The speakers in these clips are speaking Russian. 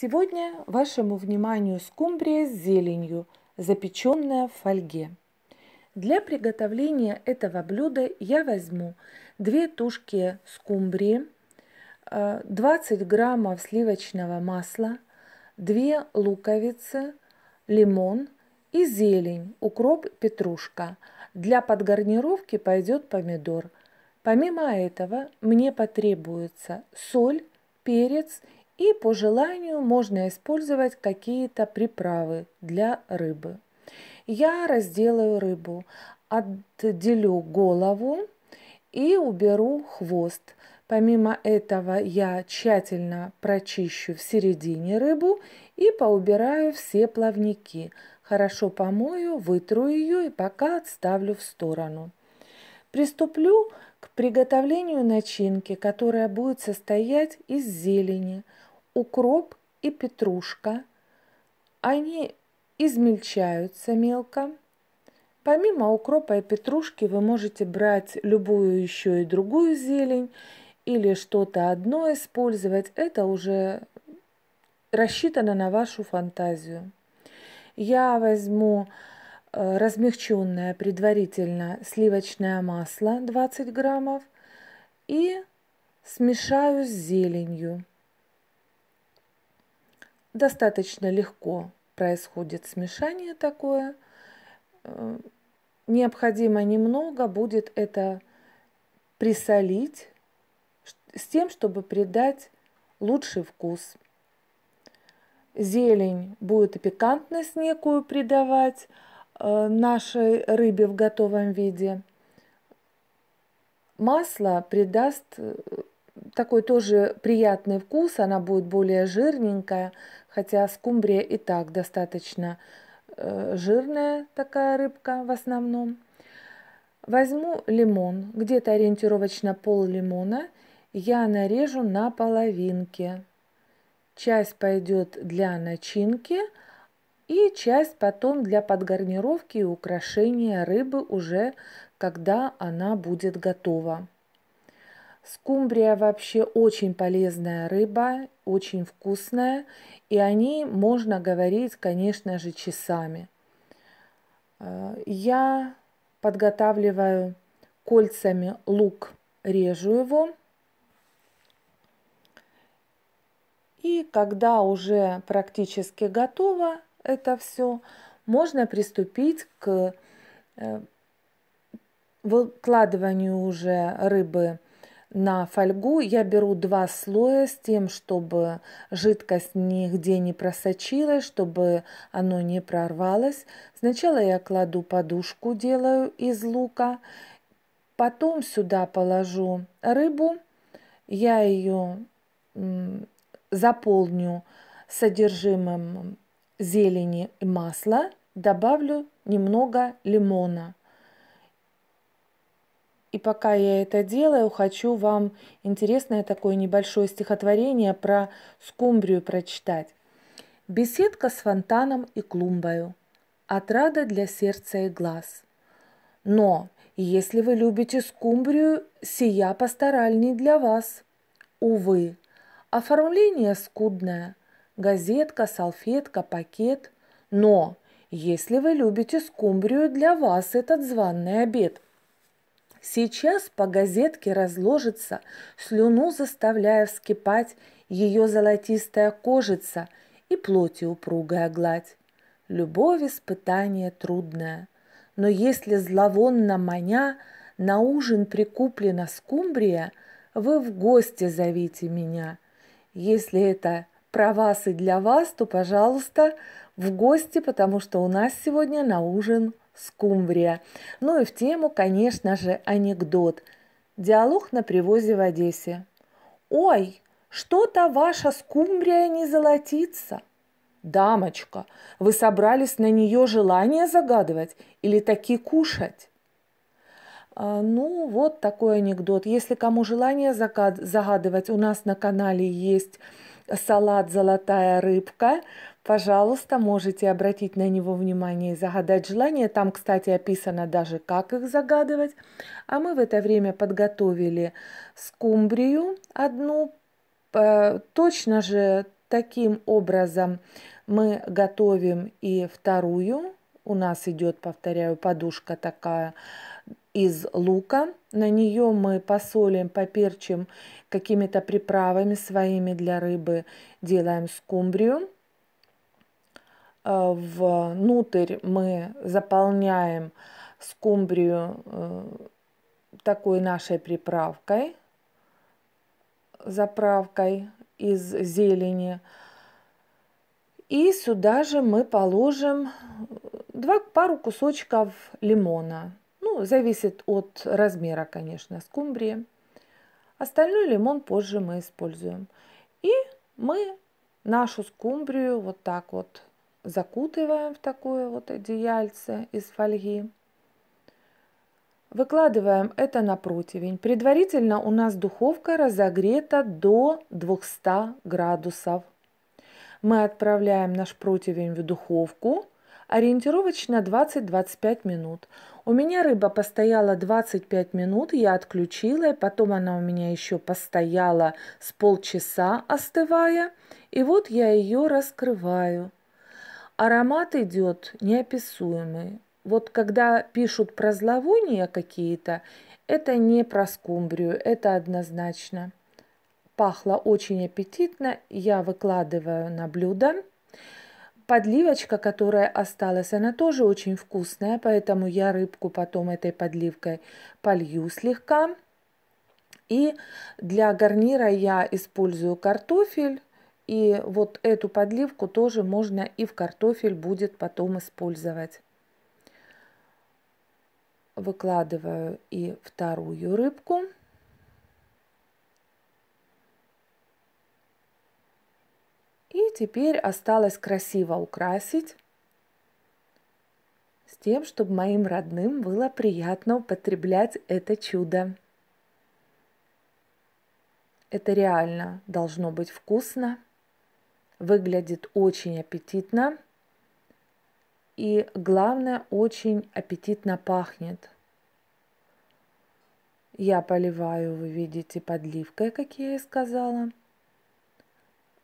Сегодня вашему вниманию скумбрия с зеленью, запеченная в фольге. Для приготовления этого блюда я возьму две тушки скумбрии, 20 э, граммов сливочного масла, 2 луковицы, лимон и зелень, укроп, петрушка. Для подгарнировки пойдет помидор. Помимо этого мне потребуется соль, перец и и по желанию можно использовать какие-то приправы для рыбы. Я разделаю рыбу, отделю голову и уберу хвост. Помимо этого я тщательно прочищу в середине рыбу и поубираю все плавники. Хорошо помою, вытру ее и пока отставлю в сторону. Приступлю к приготовлению начинки, которая будет состоять из зелени – укроп и петрушка. Они измельчаются мелко. Помимо укропа и петрушки вы можете брать любую еще и другую зелень или что-то одно использовать. Это уже рассчитано на вашу фантазию. Я возьму э, размягченное предварительно сливочное масло 20 граммов и смешаю с зеленью достаточно легко происходит смешание такое. Э, необходимо немного будет это присолить с тем, чтобы придать лучший вкус. Зелень будет и пикантность некую придавать э, нашей рыбе в готовом виде. Масло придаст э, такой тоже приятный вкус, она будет более жирненькая, хотя скумбрия и так достаточно э, жирная такая рыбка в основном. Возьму лимон, где-то ориентировочно пол лимона, я нарежу на половинки. Часть пойдет для начинки, и часть потом для подгарнировки и украшения рыбы уже, когда она будет готова. Скумбрия вообще очень полезная рыба, очень вкусная, и о ней можно говорить, конечно же, часами. Я подготавливаю кольцами лук, режу его. И когда уже практически готово это все, можно приступить к э, выкладыванию уже рыбы на фольгу я беру два слоя с тем, чтобы жидкость нигде не просочилась, чтобы оно не прорвалось. Сначала я кладу подушку, делаю из лука. Потом сюда положу рыбу. Я ее заполню содержимым зелени и масла. Добавлю немного лимона. И пока я это делаю, хочу вам интересное такое небольшое стихотворение про скумбрию прочитать. Беседка с фонтаном и клумбою. Отрада для сердца и глаз. Но если вы любите скумбрию, сия постаральней для вас. Увы, оформление скудное. Газетка, салфетка, пакет. Но если вы любите скумбрию, для вас этот званный обед – Сейчас по газетке разложится, слюну заставляя вскипать ее золотистая кожица и плоти упругая гладь. Любовь испытание трудное, но если зловонно маня на ужин прикуплена скумбрия, вы в гости зовите меня. Если это про вас и для вас, то, пожалуйста, в гости, потому что у нас сегодня на ужин скумбрия. Ну и в тему, конечно же, анекдот. Диалог на привозе в Одессе. «Ой, что-то ваша скумбрия не золотится!» «Дамочка, вы собрались на нее желание загадывать или таки кушать?» «А, Ну, вот такой анекдот. Если кому желание загад загадывать, у нас на канале есть салат «Золотая рыбка». Пожалуйста, можете обратить на него внимание и загадать желание. Там, кстати, описано даже, как их загадывать. А мы в это время подготовили скумбрию одну. Э, точно же таким образом мы готовим и вторую. У нас идет, повторяю, подушка такая – из лука. На нее мы посолим, поперчим какими-то приправами своими для рыбы. Делаем скумбрию. Э, внутрь мы заполняем скумбрию э, такой нашей приправкой, заправкой из зелени. И сюда же мы положим два, пару кусочков лимона. Ну, зависит от размера, конечно, скумбрии. Остальной лимон позже мы используем. И мы нашу скумбрию вот так вот закутываем в такое вот одеяльце из фольги. Выкладываем это на противень. Предварительно у нас духовка разогрета до 200 градусов. Мы отправляем наш противень в духовку ориентировочно 20-25 минут. У меня рыба постояла 25 минут, я отключила, и потом она у меня еще постояла с полчаса, остывая. И вот я ее раскрываю. Аромат идет неописуемый. Вот когда пишут про зловония какие-то, это не про скумбрию, это однозначно. Пахло очень аппетитно, я выкладываю на блюдо подливочка, которая осталась, она тоже очень вкусная, поэтому я рыбку потом этой подливкой полью слегка. И для гарнира я использую картофель. И вот эту подливку тоже можно и в картофель будет потом использовать. Выкладываю и вторую рыбку. И теперь осталось красиво украсить с тем, чтобы моим родным было приятно употреблять это чудо. Это реально должно быть вкусно, выглядит очень аппетитно и, главное, очень аппетитно пахнет. Я поливаю, вы видите, подливкой, как я и сказала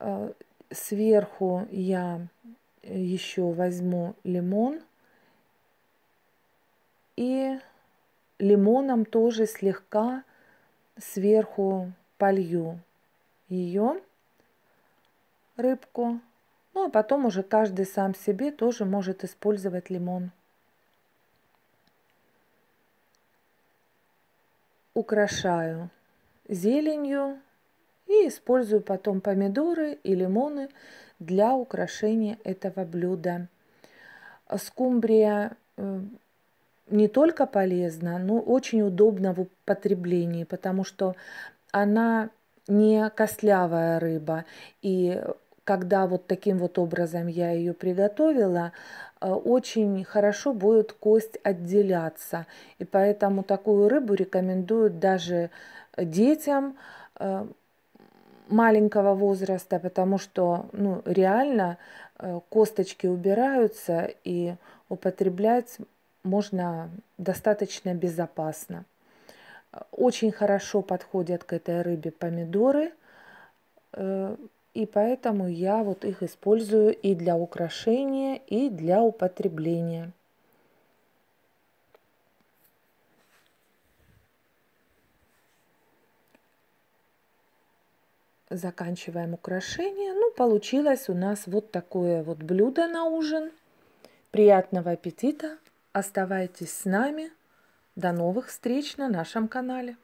э, – сверху я э, еще возьму лимон и лимоном тоже слегка сверху полью ее рыбку. Ну а потом уже каждый сам себе тоже может использовать лимон. Украшаю зеленью и использую потом помидоры и лимоны для украшения этого блюда. Скумбрия э, не только полезна, но очень удобна в употреблении, потому что она не костлявая рыба. И когда вот таким вот образом я ее приготовила, э, очень хорошо будет кость отделяться. И поэтому такую рыбу рекомендуют даже детям э, маленького возраста, потому что ну, реально э, косточки убираются и употреблять можно достаточно безопасно. Очень хорошо подходят к этой рыбе помидоры, э, и поэтому я вот их использую и для украшения, и для употребления. заканчиваем украшение. Ну, получилось у нас вот такое вот блюдо на ужин. Приятного аппетита! Оставайтесь с нами. До новых встреч на нашем канале.